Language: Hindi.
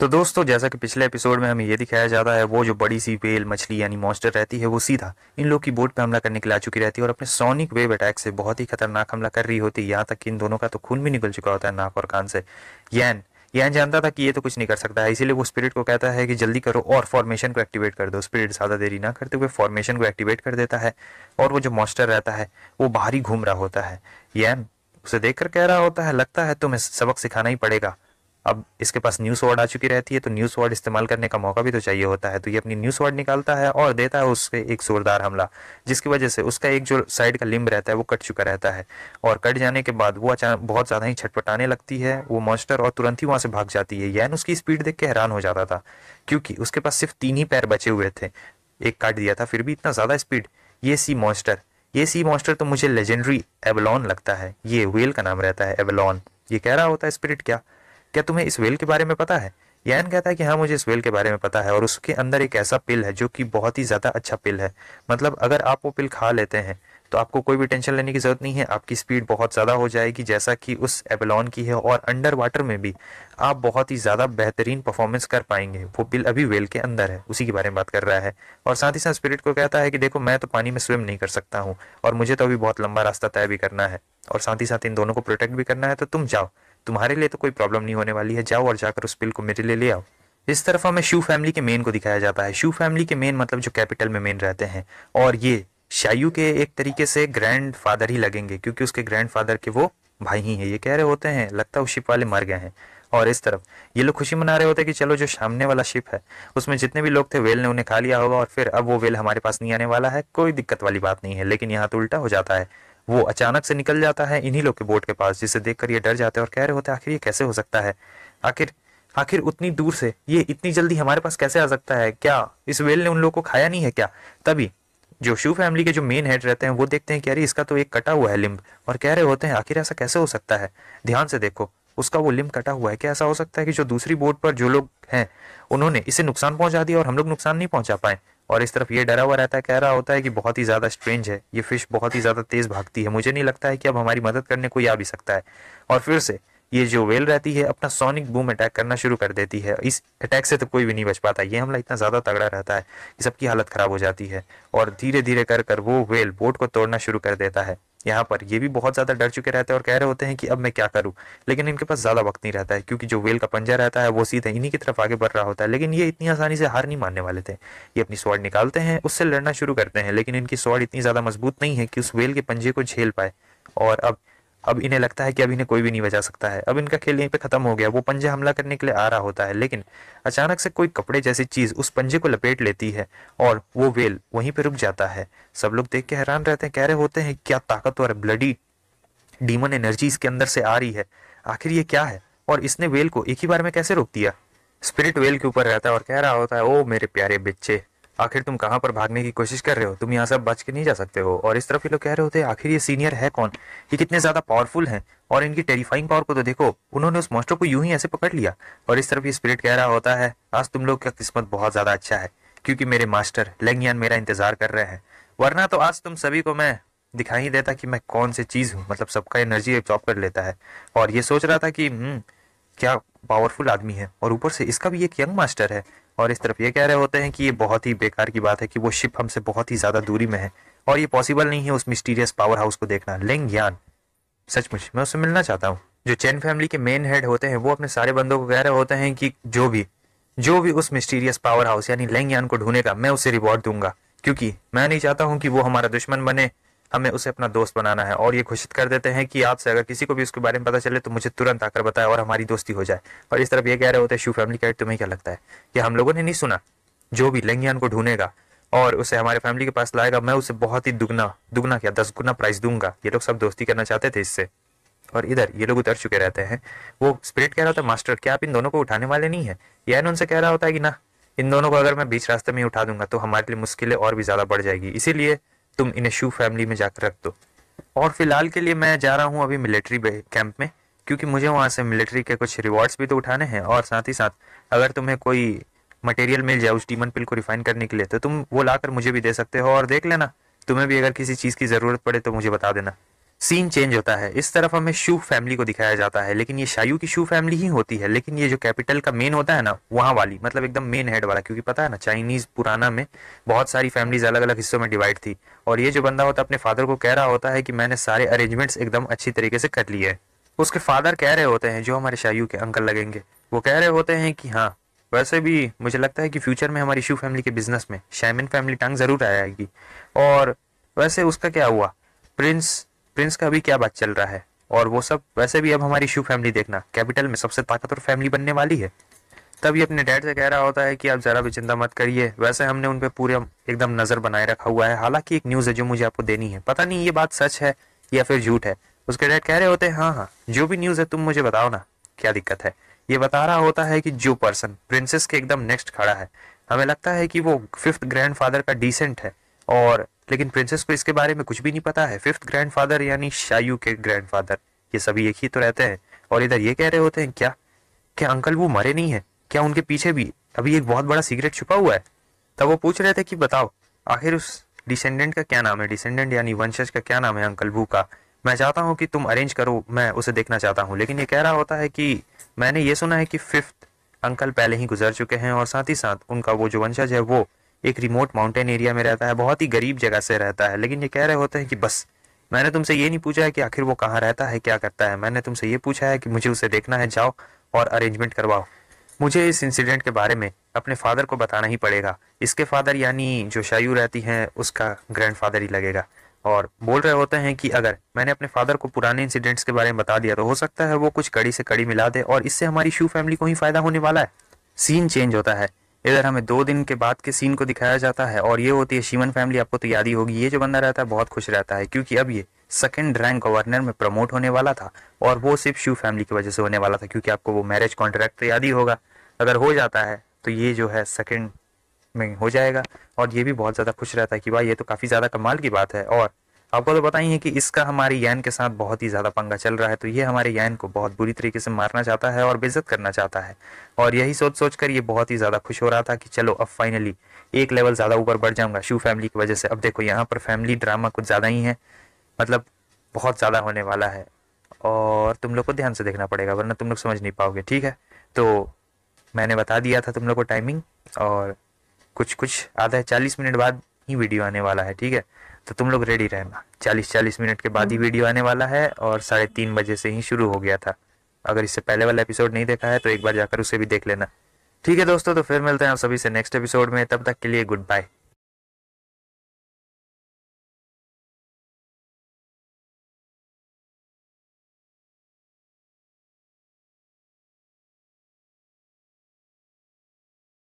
तो दोस्तों जैसा कि पिछले एपिसोड में हमें यह दिखाया जाता है वो जो बड़ी सी वेल मछली यानी मॉन्स्टर रहती है वो सीधा इन लोग की बोट पर हमला करने के लिए आ चुकी रहती है और अपने सोनिक वेव अटैक से बहुत ही खतरनाक हमला कर रही होती है यहाँ तक कि इन दोनों का तो खून भी निकल चुका होता है नाक और कान से यान यान जानता था कि ये तो कुछ नहीं कर सकता है इसीलिए वो स्पिरिट को कहता है कि जल्दी करो और फॉर्मेशन को एक्टिवेट कर दो स्पिरिट ज़्यादा देरी ना करते हुए फॉर्मेशन को एक्टिवेट कर देता है और वो जो मॉन्स्टर रहता है वो बाहर ही घूम रहा होता है यान उसे देखकर कह रहा होता है लगता है तुम्हें सबक सिखाना ही पड़ेगा अब इसके पास न्यूज वर्ड आ चुकी रहती है तो न्यूज वर्ड इस्तेमाल करने का मौका भी तो चाहिए होता है तो ये अपनी न्यूज वर्ड निकालता है और देता है उसके एक जोरदार हमला जिसकी वजह से उसका एक जो साइड का लिम्ब रहता है वो कट चुका रहता है और कट जाने के बाद वो अचानक बहुत ज़्यादा ही छटपटाने लगती है वो मॉन्स्टर और तुरंत ही वहाँ से भाग जाती है यान उसकी स्पीड देख के हैरान हो जाता था क्योंकि उसके पास सिर्फ तीन ही पैर बचे हुए थे एक काट दिया था फिर भी इतना ज़्यादा स्पीड ये सी मॉन्स्टर ये सी मॉन्स्टर तो मुझे लेजेंडरी एबलॉन लगता है ये व्हील का नाम रहता है एबलॉन ये कह रहा होता है स्पिरिट क्या क्या तुम्हें इस वेल के बारे में पता है यान कहता है कि हाँ मुझे इस वेल के बारे में पता है और उसके अंदर एक ऐसा पिल है जो कि बहुत ही ज़्यादा अच्छा पिल है मतलब अगर आप वो पिल खा लेते हैं तो आपको कोई भी टेंशन लेने की ज़रूरत नहीं है आपकी स्पीड बहुत ज़्यादा हो जाएगी जैसा कि उस एबलॉन की है और अंडर वाटर में भी आप बहुत ही ज़्यादा बेहतरीन परफॉर्मेंस कर पाएंगे वो पिल अभी वेल के अंदर है उसी के बारे में बात कर रहा है और साथ ही साथ स्पिरिट को कहता है कि देखो मैं तो पानी में स्विम नहीं कर सकता हूँ और मुझे तो अभी बहुत लंबा रास्ता तय भी करना है और साथ ही साथ इन दोनों को प्रोटेक्ट भी करना है तो तुम जाओ तुम्हारे लिए तो कोई प्रॉब्लम नहीं होने वाली है जाओ और जाकर उस पिल को मेरे लिए ले आओ इस तरफ हमें शू फैमिली के मेन को दिखाया जाता है शू फैमिली के मेन मतलब जो कैपिटल में मेन रहते हैं और ये शायु के एक तरीके से ग्रैंड फादर ही लगेंगे क्योंकि उसके ग्रैंड फादर के वो भाई ही हैं ये कह रहे होते हैं लगता है उस शिप वाले मर गए हैं और इस तरफ ये लोग खुशी मना रहे होते हैं कि चलो जो सामने वाला शिप है उसमें जितने भी लोग थे वेल ने उन्हें खा लिया होगा और फिर अब वो वेल हमारे पास नहीं आने वाला है कोई दिक्कत वाली बात नहीं है लेकिन यहाँ तो उल्टा हो जाता है वो अचानक से निकल जाता है इन्हीं लोग के बोट के पास जिसे देखकर ये डर जाते हैं और कह रहे होते हैं आखिर ये कैसे हो सकता है आखिर आखिर उतनी दूर से ये इतनी जल्दी हमारे पास कैसे आ सकता है क्या इस वेल ने उन लोगों को खाया नहीं है क्या तभी जो शू फैमिली के जो मेन हेड रहते हैं वो देखते हैं कि अरे इसका तो एक कटा हुआ है लिम्ब और कह रहे होते हैं आखिर ऐसा कैसे हो सकता है ध्यान से देखो उसका वो लिम्ब कटा हुआ है क्या ऐसा हो सकता है कि जो दूसरी बोट पर जो लोग हैं उन्होंने इसे नुकसान पहुंचा दिया और हम लोग नुकसान नहीं पहुंचा पाए और इस तरफ ये डरा हुआ रहता है कह रहा होता है कि बहुत ही ज़्यादा स्ट्रेंज है ये फ़िश बहुत ही ज़्यादा तेज़ भागती है मुझे नहीं लगता है कि अब हमारी मदद करने कोई आ भी सकता है और फिर से ये जो वेल रहती है अपना सोनिक बूम अटैक करना शुरू कर देती है इस अटैक से तो कोई भी नहीं बच पाता ये हमला इतना ज़्यादा तगड़ा रहता है कि सबकी हालत ख़राब हो जाती है और धीरे धीरे कर कर वो वेल बोट को तोड़ना शुरू कर देता है यहाँ पर ये भी बहुत ज़्यादा डर चुके रहते हैं और कह रहे होते हैं कि अब मैं क्या करूँ लेकिन इनके पास ज़्यादा वक्त नहीं रहता है क्योंकि जो वेल का पंजा रहता है वो सीधे इन्हीं की तरफ आगे बढ़ रहा होता है लेकिन ये इतनी आसानी से हार नहीं मानने वाले थे ये अपनी स्वाड निकालते हैं उससे लड़ना शुरू करते हैं लेकिन इनकी स्वाड इतनी ज़्यादा मजबूत नहीं है कि उस वेल के पंजे को झेल पाए और अब अब इन्हें लगता है कि अब इन्हें कोई भी नहीं बचा सकता है अब इनका खेल यहीं पे खत्म हो गया वो पंजे हमला करने के लिए आ रहा होता है लेकिन अचानक से कोई कपड़े जैसी चीज उस पंजे को लपेट लेती है और वो वेल वहीं पे रुक जाता है सब लोग देख के हैरान रहते हैं कह रहे होते हैं क्या ताकतवर ब्लडी डीमन एनर्जी इसके अंदर से आ रही है आखिर ये क्या है और इसने वेल को एक ही बार में कैसे रोक दिया स्पिरिट वेल के ऊपर रहता है और कह रहा होता है ओ मेरे प्यारे बच्चे आखिर तुम कहाँ पर भागने की कोशिश कर रहे हो तुम यहां से बच के नहीं जा सकते हो और इस तरफ ये लोग कह रहे होते हैं आखिर ये सीनियर है कौन ये कितने ज्यादा पावरफुल हैं और इनकी टेरिफाइंग पावर को तो देखो उन्होंने उस मॉन्स्टर को यूं ही ऐसे पकड़ लिया और इस तरफ ये स्पिरिट कह रहा होता है आज तुम लोग का किस्मत बहुत ज्यादा अच्छा है क्योंकि मेरे मास्टर लेंगयान मेरा इंतजार कर रहे हैं वरना तो आज तुम सभी को मैं दिखाई देता कि मैं कौन सी चीज हूँ मतलब सबका एनर्जी एब्जॉर्ब कर लेता है और ये सोच रहा था कि हम्म, क्या पावरफुल आदमी है और ऊपर से इसका भी एक यंग मास्टर है और इस तरफ ये कह रहे होते हैं कि ये बहुत ही बेकार की बात है कि वो शिप हमसे बहुत ही ज्यादा दूरी में है और ये पॉसिबल नहीं है उस मिस्टीरियस पावर हाउस को देखना लेंग यान सचमुच मैं उससे मिलना चाहता हूँ जो चैन फैमिली के मेन हेड होते हैं वो अपने सारे बंदों को कह रहे होते हैं कि जो भी जो भी उस मिस्टीरियस पावर हाउस यानी लेंग यान को ढूंढेगा मैं उसे रिवॉर्ड दूंगा क्योंकि मैं नहीं चाहता हूँ कि वो हमारा दुश्मन बने हमें उसे अपना दोस्त बनाना है और ये घोषित कर देते हैं कि आपसे अगर किसी को भी उसके बारे में पता चले तो मुझे तुरंत आकर बताए और हमारी दोस्ती हो जाए और इस तरफ ये कह रहे होते हैं शू फैमिली कैट तुम्हें क्या लगता है कि हम लोगों ने नहीं सुना जो भी लेंगियान को ढूंढेगा और उसे हमारे फैमिली के पास लाएगा मैं उसे बहुत ही दुगना दुगना क्या दस गुना प्राइस दूंगा ये लोग सब दोस्ती करना चाहते थे इससे और इधर ये लोग उतर चुके रहते हैं वो स्प्रिट कह रहा था मास्टर क्या आप इन दोनों को उठाने वाले नहीं है यान उनसे कह रहा होता है कि ना इन दोनों को अगर मैं बीच रास्ते में उठा दूंगा तो हमारे लिए मुश्किलें और भी ज्यादा बढ़ जाएगी इसीलिए तुम इन्हें शू फैमिली में जाकर रख दो और फिलहाल के लिए मैं जा रहा हूँ अभी मिलिट्री कैंप में क्योंकि मुझे वहाँ से मिलिट्री के कुछ रिवॉर्ड्स भी तो उठाने हैं और साथ ही साथ अगर तुम्हें कोई मटेरियल मिल जाए उस डीमन पिल को रिफाइन करने के लिए तो तुम वो लाकर मुझे भी दे सकते हो और देख लेना तुम्हें भी अगर किसी चीज़ की ज़रूरत पड़े तो मुझे बता देना सीन चेंज होता है इस तरफ हमें शू फैमिली को दिखाया जाता है लेकिन ये शायु की शू फैमिली ही होती है लेकिन ये जो कैपिटल का मेन होता है ना वहाँ वाली मतलब एकदम मेन हेड वाला क्योंकि पता है ना चाइनीज पुराना में बहुत सारी फैमिलीज अलग अलग हिस्सों में डिवाइड थी और ये जो बंदा होता है अपने फादर को कह रहा होता है कि मैंने सारे अरेंजमेंट्स एकदम अच्छी तरीके से कर लिए है उसके फादर कह रहे होते हैं जो हमारे शायु के अंकल लगेंगे वो कह रहे होते हैं कि हाँ वैसे भी मुझे लगता है कि फ्यूचर में हमारी शू फैमिली के बिजनेस में शैमिन फैमिली टांग जरूर आएगी और वैसे उसका क्या हुआ प्रिंस प्रिंस का अभी क्या बात चल रहा है और वो सब वैसे भी अब हमारी शू फैमिली देखना कैपिटल में सबसे ताकतवर फैमिली बनने वाली है तभी अपने डैड से कह रहा होता है कि आप ज़रा भी चिंता मत करिए वैसे हमने उन पर पूरे एकदम नज़र बनाए रखा हुआ है हालांकि एक न्यूज़ है जो मुझे आपको देनी है पता नहीं ये बात सच है या फिर झूठ है उसके डैड कह रहे होते हैं हाँ हाँ जो भी न्यूज़ है तुम मुझे बताओ ना क्या दिक्कत है ये बता रहा होता है कि जो पर्सन प्रिंसेस के एकदम नेक्स्ट खड़ा है हमें लगता है कि वो फिफ्थ ग्रैंडफादर का डिसेंट है और लेकिन प्रिंसेस को इसके बारे में कुछ भी नहीं पता है फिफ्थ ग्रैंडफादर यानी शायू के ग्रैंडफादर ये सभी एक ही तो रहते हैं और इधर ये कह रहे होते हैं क्या क्या अंकल वो मरे नहीं है क्या उनके पीछे भी अभी एक बहुत बड़ा सीक्रेट छुपा हुआ है तब वो पूछ रहे थे कि बताओ आखिर उस डिसेंडेंट का क्या नाम है डिसेंडेंट यानी वंशज का क्या नाम है अंकल वू का मैं चाहता हूँ कि तुम अरेंज करो मैं उसे देखना चाहता हूँ लेकिन ये कह रहा होता है कि मैंने ये सुना है कि फिफ्थ अंकल पहले ही गुजर चुके हैं और साथ ही साथ उनका वो जो वंशज है वो एक रिमोट माउंटेन एरिया में रहता है बहुत ही गरीब जगह से रहता है लेकिन ये कह रहे होते हैं कि बस मैंने तुमसे ये नहीं पूछा है कि आखिर वो कहाँ रहता है क्या करता है मैंने तुमसे ये पूछा है कि मुझे उसे देखना है जाओ और अरेंजमेंट करवाओ मुझे इस इंसिडेंट के बारे में अपने फादर को बताना ही पड़ेगा इसके फादर यानी जो शायु रहती हैं उसका ग्रैंडफादर ही लगेगा और बोल रहे होते हैं कि अगर मैंने अपने फादर को पुराने इंसिडेंट्स के बारे में बता दिया तो हो सकता है वो कुछ कड़ी से कड़ी मिला दे और इससे हमारी शू फैमिली को ही फायदा होने वाला है सीन चेंज होता है इधर हमें दो दिन के बाद के सीन को दिखाया जाता है और ये होती है शिवन फैमिली आपको तो याद ही होगी ये जो बंदा रहता है बहुत खुश रहता है क्योंकि अब ये सेकंड रैंक गवर्नर में प्रमोट होने वाला था और वो सिर्फ शिव फैमिली की वजह से होने वाला था क्योंकि आपको वो मैरिज कॉन्ट्रैक्ट तो याद ही होगा अगर हो जाता है तो ये जो है सेकेंड में हो जाएगा और ये भी बहुत ज़्यादा खुश रहता है कि भाई ये तो काफ़ी ज़्यादा कमाल की बात है और आपको तो पता ही है कि इसका हमारे यान के साथ बहुत ही ज़्यादा पंगा चल रहा है तो ये हमारे यान को बहुत बुरी तरीके से मारना चाहता है और बेजत करना चाहता है और यही सोच सोच कर ये बहुत ही ज़्यादा खुश हो रहा था कि चलो अब फाइनली एक लेवल ज़्यादा ऊपर बढ़ जाऊंगा शू फैमिली की वजह से अब देखो यहाँ पर फैमिली ड्रामा कुछ ज़्यादा ही है मतलब बहुत ज़्यादा होने वाला है और तुम लोग को ध्यान से देखना पड़ेगा वरना तुम लोग समझ नहीं पाओगे ठीक है तो मैंने बता दिया था तुम लोग को टाइमिंग और कुछ कुछ आधा चालीस मिनट बाद ही वीडियो आने वाला है ठीक है तो तुम लोग रेडी रहना चालीस चालीस मिनट के बाद ही वीडियो हम्म। आने वाला है और साढ़े तीन बजे से ही शुरू हो गया था अगर इससे पहले वाला एपिसोड नहीं देखा है तो एक बार जाकर उसे भी देख लेना ठीक है दोस्तों तो फिर मिलते हैं आप सभी से नेक्स्ट एपिसोड में तब तक के लिए गुड बाय